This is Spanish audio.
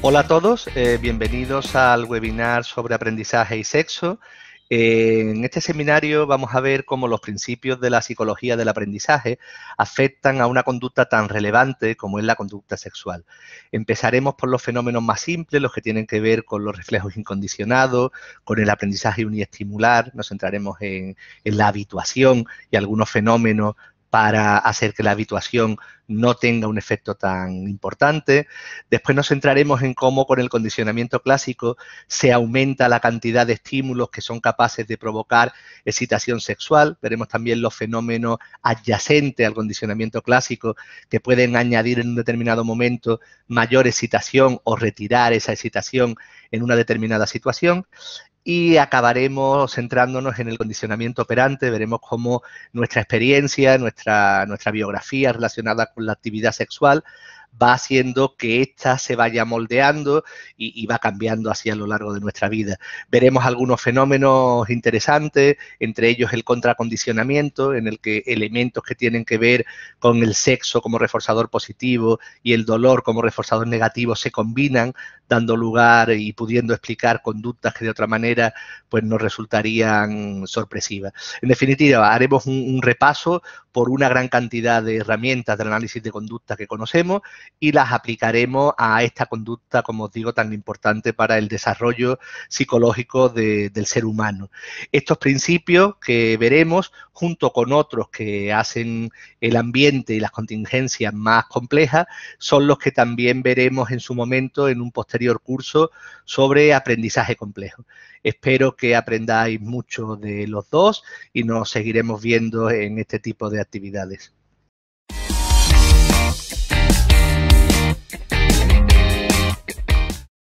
Hola a todos, eh, bienvenidos al webinar sobre aprendizaje y sexo. Eh, en este seminario vamos a ver cómo los principios de la psicología del aprendizaje afectan a una conducta tan relevante como es la conducta sexual. Empezaremos por los fenómenos más simples, los que tienen que ver con los reflejos incondicionados, con el aprendizaje uniestimular, nos centraremos en la habituación y algunos fenómenos para hacer que la habituación no tenga un efecto tan importante. Después nos centraremos en cómo con el condicionamiento clásico se aumenta la cantidad de estímulos que son capaces de provocar excitación sexual. Veremos también los fenómenos adyacentes al condicionamiento clásico que pueden añadir en un determinado momento mayor excitación o retirar esa excitación en una determinada situación y acabaremos centrándonos en el condicionamiento operante, veremos cómo nuestra experiencia, nuestra, nuestra biografía relacionada con la actividad sexual va haciendo que ésta se vaya moldeando y, va cambiando así a lo largo de nuestra vida. Veremos algunos fenómenos interesantes, entre ellos el contracondicionamiento, en el que elementos que tienen que ver con el sexo como reforzador positivo y el dolor como reforzador negativo se combinan, dando lugar y pudiendo explicar conductas que de otra manera pues nos resultarían sorpresivas. En definitiva, haremos un repaso por una gran cantidad de herramientas del análisis de conducta que conocemos y las aplicaremos a esta conducta, como os digo, tan importante para el desarrollo psicológico del ser humano. Estos principios que veremos, junto con otros que hacen el ambiente y las contingencias más complejas, son los que también veremos en su momento en un posterior curso sobre aprendizaje complejo. Espero que aprendáis mucho de los dos y nos seguiremos viendo en este tipo de actividades.